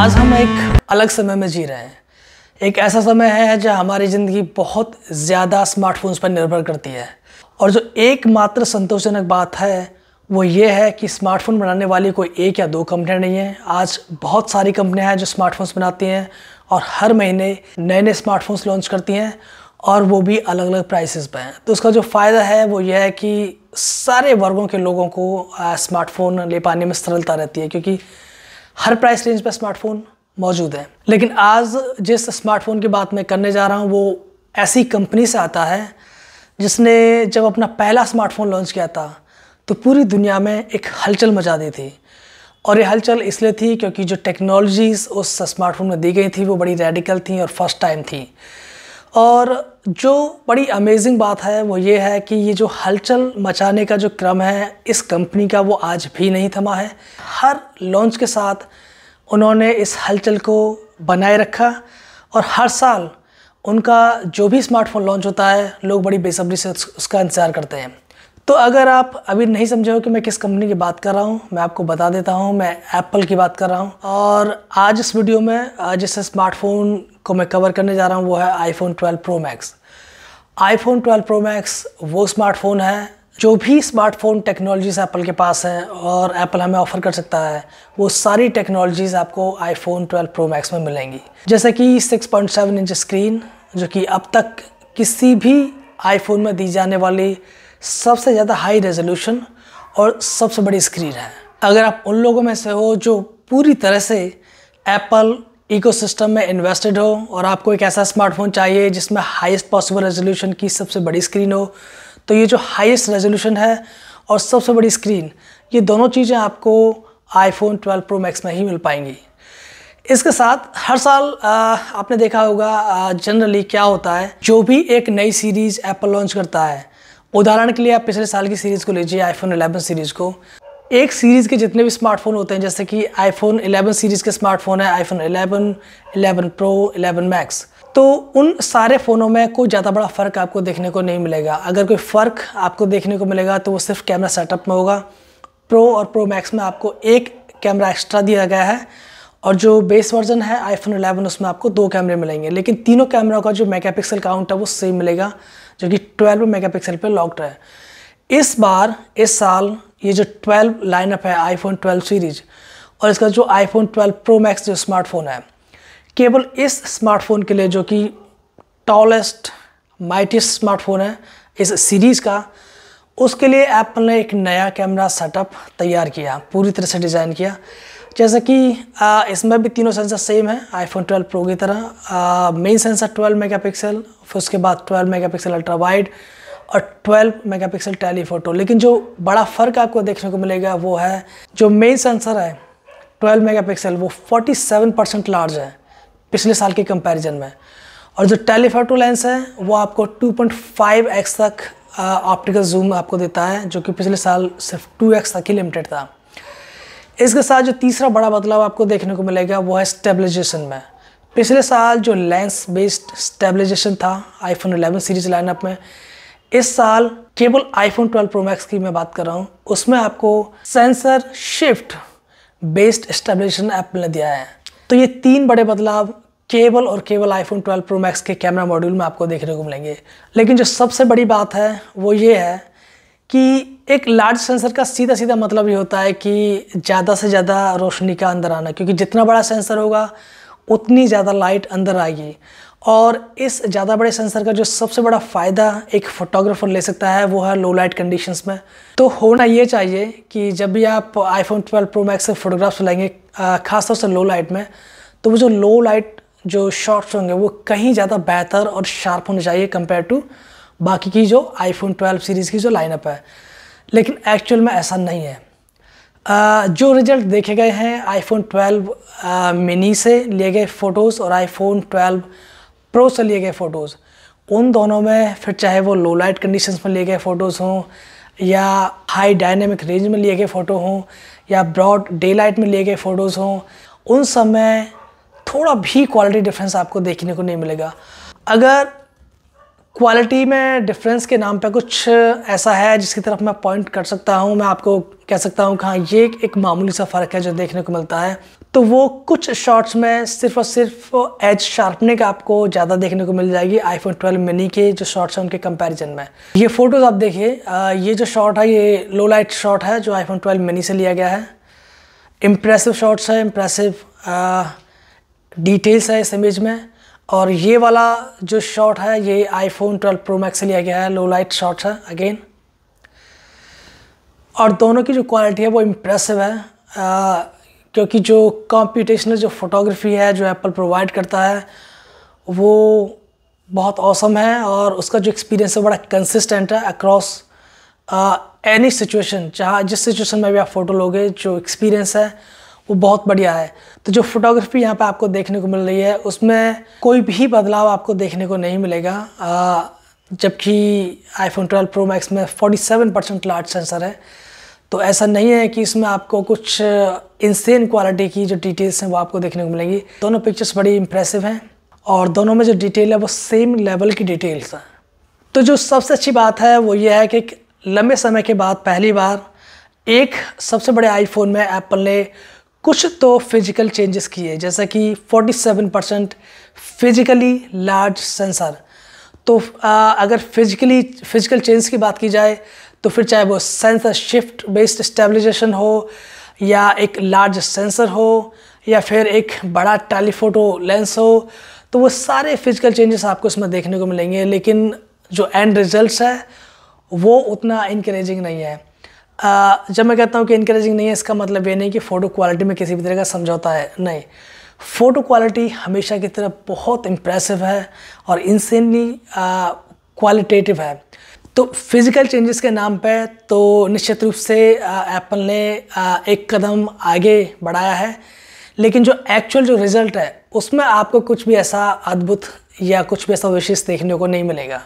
आज हम एक अलग समय में जी रहे हैं एक ऐसा समय है जहाँ हमारी ज़िंदगी बहुत ज़्यादा स्मार्टफोन्स पर निर्भर करती है और जो एकमात्र संतोषजनक बात है वो ये है कि स्मार्टफोन बनाने वाली कोई एक या दो कंपनियाँ नहीं हैं आज बहुत सारी कंपनियाँ हैं जो स्मार्टफोन्स बनाती हैं और हर महीने नए नए स्मार्टफोन्स लॉन्च करती हैं और वो भी अलग अलग प्राइसेस पर हैं तो उसका जो फ़ायदा है वो यह है कि सारे वर्गों के लोगों को स्मार्टफोन ले पाने में सरलता रहती है क्योंकि हर प्राइस रेंज पर स्मार्टफ़ोन मौजूद है लेकिन आज जिस स्मार्टफ़ोन की बात मैं करने जा रहा हूँ वो ऐसी कंपनी से आता है जिसने जब अपना पहला स्मार्टफ़ोन लॉन्च किया था तो पूरी दुनिया में एक हलचल मचा दी थी और ये हलचल इसलिए थी क्योंकि जो टेक्नोलॉजीज़ उस स्मार्टफोन में दी गई थी वो बड़ी रेडिकल थी और फर्स्ट टाइम थी और जो बड़ी अमेजिंग बात है वो ये है कि ये जो हलचल मचाने का जो क्रम है इस कंपनी का वो आज भी नहीं थमा है हर लॉन्च के साथ उन्होंने इस हलचल को बनाए रखा और हर साल उनका जो भी स्मार्टफोन लॉन्च होता है लोग बड़ी बेसब्री से उसका इंतज़ार करते हैं तो अगर आप अभी नहीं समझे हो कि मैं किस कंपनी की बात कर रहा हूँ मैं आपको बता देता हूँ मैं एप्पल की बात कर रहा हूँ और आज इस वीडियो में जिस स्मार्टफोन को मैं कवर करने जा रहा हूँ वो है iPhone 12 Pro Max iPhone 12 Pro Max वो स्मार्टफोन है जो भी स्मार्टफोन टेक्नोलॉजीज एप्पल के पास हैं और एप्पल हमें ऑफर कर सकता है वो सारी टेक्नोलॉजीज़ आपको आईफोन 12 प्रो मैक्स में मिलेंगी जैसे कि 6.7 इंच स्क्रीन जो कि अब तक किसी भी आईफोन में दी जाने वाली सबसे ज़्यादा हाई रेजोल्यूशन और सबसे बड़ी स्क्रीन है अगर आप उन लोगों में से हो जो पूरी तरह से एप्पल इकोसिस्टम में इन्वेस्टेड हो और आपको एक ऐसा स्मार्टफोन चाहिए जिसमें हाईएस्ट पॉसिबल रेजोल्यूशन की सबसे बड़ी स्क्रीन हो तो ये जो हाईएस्ट रेजोल्यूशन है और सबसे बड़ी स्क्रीन ये दोनों चीज़ें आपको आईफोन 12 प्रो मैक्स में ही मिल पाएंगी इसके साथ हर साल आपने देखा होगा जनरली क्या होता है जो भी एक नई सीरीज़ एप्पल लॉन्च करता है उदाहरण के लिए आप पिछले साल की सीरीज़ को लीजिए आईफोन 11 सीरीज़ को एक सीरीज़ के जितने भी स्मार्टफोन होते हैं जैसे कि आईफोन 11 सीरीज़ के स्मार्टफोन है आईफोन 11, 11 प्रो 11 मैक्स तो उन सारे फ़ोनों में कोई ज़्यादा बड़ा फ़र्क आपको देखने को नहीं मिलेगा अगर कोई फ़र्क आपको देखने को मिलेगा तो वो सिर्फ कैमरा सेटअप में होगा प्रो और प्रो मैक्स में आपको एक कैमरा एक्स्ट्रा दिया गया है और जो बेस वर्जन है आईफोन 11 उसमें आपको दो कैमरे मिलेंगे लेकिन तीनों कैमरा का जो मेगापिक्सल काउंट है वो सेम मिलेगा जो कि 12 मेगापिक्सल पे लॉक्ड है इस बार इस साल ये जो 12 लाइनअप है आईफोन 12 सीरीज और इसका जो आईफोन 12 प्रो मैक्स जो स्मार्टफोन है केवल इस स्मार्टफोन के लिए जो कि टॉलेस्ट माइटेस्ट स्मार्टफोन है इस सीरीज़ का उसके लिए एप्पल ने एक नया कैमरा सेटअप तैयार किया पूरी तरह से डिज़ाइन किया जैसे कि इसमें भी तीनों सेंसर सेम है आईफोन 12 प्रो की तरह मेन सेंसर 12 मेगापिक्सल फिर उसके बाद 12 मेगापिक्सल अल्ट्रा वाइड और 12 मेगापिक्सल टेलीफोटो लेकिन जो बड़ा फ़र्क आपको देखने को मिलेगा वो है जो मेन सेंसर है 12 मेगापिक्सल वो 47 परसेंट लार्ज है पिछले साल के कंपैरिजन में और जो टेलीफोटो लेंस है वो आपको 2.5x तक ऑप्टिकल जूम आपको देता है जो कि पिछले साल सिर्फ 2x तक ही लिमिटेड था इसके साथ जो तीसरा बड़ा बदलाव आपको देखने को मिलेगा वो है स्टेबलाइजेशन में पिछले साल जो लेंस बेस्ड स्टेबलाइजेशन था आईफोन 11 सीरीज लाइनअप में इस साल केवल आईफोन 12 प्रो मैक्स की मैं बात कर रहा हूँ उसमें आपको sensor shift based stabilisation Apple ने दिया है तो ये तीन बड़े बदलाव केवल और केवल आईफोन 12 प्रो मैक्स के कैमरा मॉड्यूल में आपको देखने को मिलेंगे लेकिन जो सबसे बड़ी बात है वो ये है कि एक लार्ज सेंसर का सीधा सीधा मतलब ये होता है कि ज़्यादा से ज़्यादा रोशनी का अंदर आना क्योंकि जितना बड़ा सेंसर होगा उतनी ज़्यादा लाइट अंदर आएगी और इस ज़्यादा बड़े सेंसर का जो सबसे बड़ा फ़ायदा एक फोटोग्राफर ले सकता है वो है लो लाइट कंडीशंस में तो होना ये चाहिए कि जब भी आप आईफोन 12 प्रो मैक्स से फोटोग्राफ्स लेंगे खासतौर से लो लाइट में तो वो जो लो लाइट जो शॉट्स होंगे वो कहीं ज़्यादा बेहतर और शार्प होने चाहिए कंपेयर टू बाकी की जो आईफोन 12 सीरीज़ की जो लाइनअप है लेकिन एक्चुअल में ऐसा नहीं है जो रिज़ल्ट देखे गए हैं आईफोन 12 मिनी से लिए गए फ़ोटोज़ और आईफोन 12 प्रो से लिए गए फ़ोटोज़ उन दोनों में फिर चाहे वो लो लाइट कंडीशन में लिए गए फ़ोटोज़ हों या हाई डायनेमिक रेंज में लिए गए फ़ोटो हों या ब्रॉड डे लाइट में लिए गए फ़ोटोज़ हों उन सब में थोड़ा भी क्वालिटी डिफरेंस आपको देखने को नहीं मिलेगा अगर क्वालिटी में डिफरेंस के नाम पे कुछ ऐसा है जिसकी तरफ मैं पॉइंट कर सकता हूँ मैं आपको कह सकता हूँ कि हाँ ये एक मामूली सा फ़र्क है जो देखने को मिलता है तो वो कुछ शॉट्स में सिर्फ और सिर्फ एज शार्पनिंग आपको ज़्यादा देखने को मिल जाएगी आईफोन 12 मिनी के जो शॉट्स हैं उनके कंपैरिजन में ये फ़ोटोज़ आप देखिए ये जो शॉट है ये लो लाइट शॉट है जो आईफोन 12 मिनी से लिया गया है इम्प्रेसिव शॉट्स है इम्प्रेसिव डिटेल्स है इस इमेज में और ये वाला जो शॉट है ये आईफोन 12 प्रो मैक्स से लिया गया है लो लाइट शॉट है अगेन और दोनों की जो क्वालिटी है वो इम्प्रेसिव है आ, क्योंकि जो कॉम्पिटिशनल जो फोटोग्राफी है जो एप्पल प्रोवाइड करता है वो बहुत औसम है और उसका जो एक्सपीरियंस है बड़ा कंसिस्टेंट है अक्रॉस एनी सिचुएशन जहाँ जिस सिचुएशन में भी आप फ़ोटो लोगे जो एक्सपीरियंस है वो बहुत बढ़िया है तो जो फोटोग्राफी यहाँ पे आपको देखने को मिल रही है उसमें कोई भी बदलाव आपको देखने को नहीं मिलेगा जबकि आईफोन 12 प्रो मैक्स में 47 परसेंट लार्ज सेंसर है तो ऐसा नहीं है कि इसमें आपको कुछ इंसेन क्वालिटी की जो डिटेल्स हैं वो आपको देखने को मिलेंगी दोनों पिक्चर्स बड़ी इंप्रेसिव हैं और दोनों में जो डिटेल है वो सेम लेवल की डिटेल्स हैं तो जो सबसे अच्छी बात है वो ये है कि लंबे समय के बाद पहली बार एक सबसे बड़े आईफोन में एप्पल ने कुछ तो फिजिकल चेंजेस किए जैसा कि 47 परसेंट फिजिकली लार्ज सेंसर तो आ, अगर फिजिकली फिजिकल चेंज की बात की जाए तो फिर चाहे वो सेंसर शिफ्ट बेस्ड स्टेबलाइजेशन हो या एक लार्ज सेंसर हो या फिर एक बड़ा टेलीफोटो लेंस हो तो वो सारे फिजिकल चेंजेस आपको इसमें देखने को मिलेंगे लेकिन जो एंड रिजल्ट्स है वो उतना इनक्रेजिंग नहीं है जब मैं कहता हूँ कि इनक्रेजिंग नहीं है इसका मतलब ये नहीं कि फ़ोटो क्वालिटी में किसी भी तरह का समझौता है नहीं फ़ोटो क्वालिटी हमेशा की तरह बहुत इम्प्रेसिव है और इंसेनली क्वालिटेटिव है तो फिज़िकल चेंजेस के नाम पे तो निश्चित रूप से एप्पल ने आ, एक कदम आगे बढ़ाया है लेकिन जो एक्चुअल जो रिज़ल्ट है उसमें आपको कुछ भी ऐसा अद्भुत या कुछ भी ऐसा विशेष देखने को नहीं मिलेगा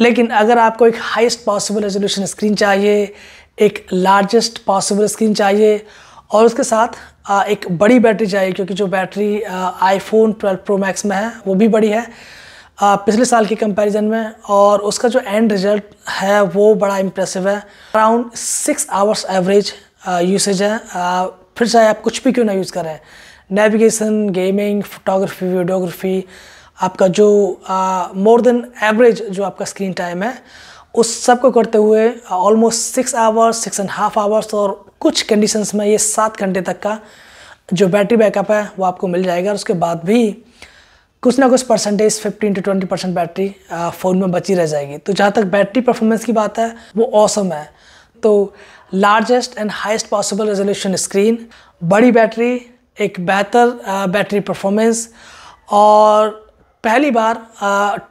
लेकिन अगर आपको एक हाईएस्ट पॉसिबल रेजोल्यूशन स्क्रीन चाहिए एक लार्जेस्ट पॉसिबल स्क्रीन चाहिए और उसके साथ एक बड़ी बैटरी चाहिए क्योंकि जो बैटरी आईफोन 12 प्रो मैक्स में है वो भी बड़ी है पिछले साल के कंपैरिजन में और उसका जो एंड रिजल्ट है वो बड़ा इम्प्रेसिव है around six hours average usage है फिर चाहे आप कुछ भी क्यों ना यूज़ करें नेविगेशन गेमिंग फोटोग्राफी वीडियोग्राफी आपका जो मोर देन एवरेज जो आपका स्क्रीन टाइम है उस सब को करते हुए almost six hours six and half hours और कुछ कंडीशंस में ये सात घंटे तक का जो बैटरी बैकअप है वो आपको मिल जाएगा और उसके बाद भी कुछ ना कुछ percentage 15 to 20 percent battery phone में बची रह जाएगी तो जहाँ तक बैटरी परफॉर्मेंस की बात है वो ऑसम है तो largest and highest possible resolution screen बड़ी बैटरी एक बेहतर बैटरी परफॉर्मेंस और पहली बार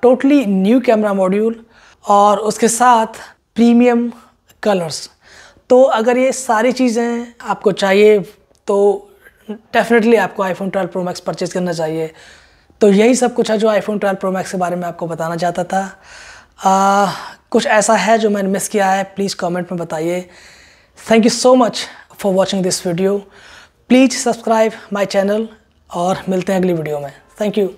टोटली न्यू कैमरा मॉड्यूल और उसके साथ प्रीमियम कलर्स तो अगर ये सारी चीज़ें आपको चाहिए तो डेफिनेटली आपको आईफोन 12 प्रो मैक्स परचेज़ करना चाहिए तो यही सब कुछ है जो आईफोन 12 प्रो मैक्स के बारे में आपको बताना चाहता था आ, कुछ ऐसा है जो मैंने मिस किया है प्लीज़ कमेंट में बताइए thank you so much for watching this video please subscribe my channel और मिलते हैं अगली वीडियो में थैंक यू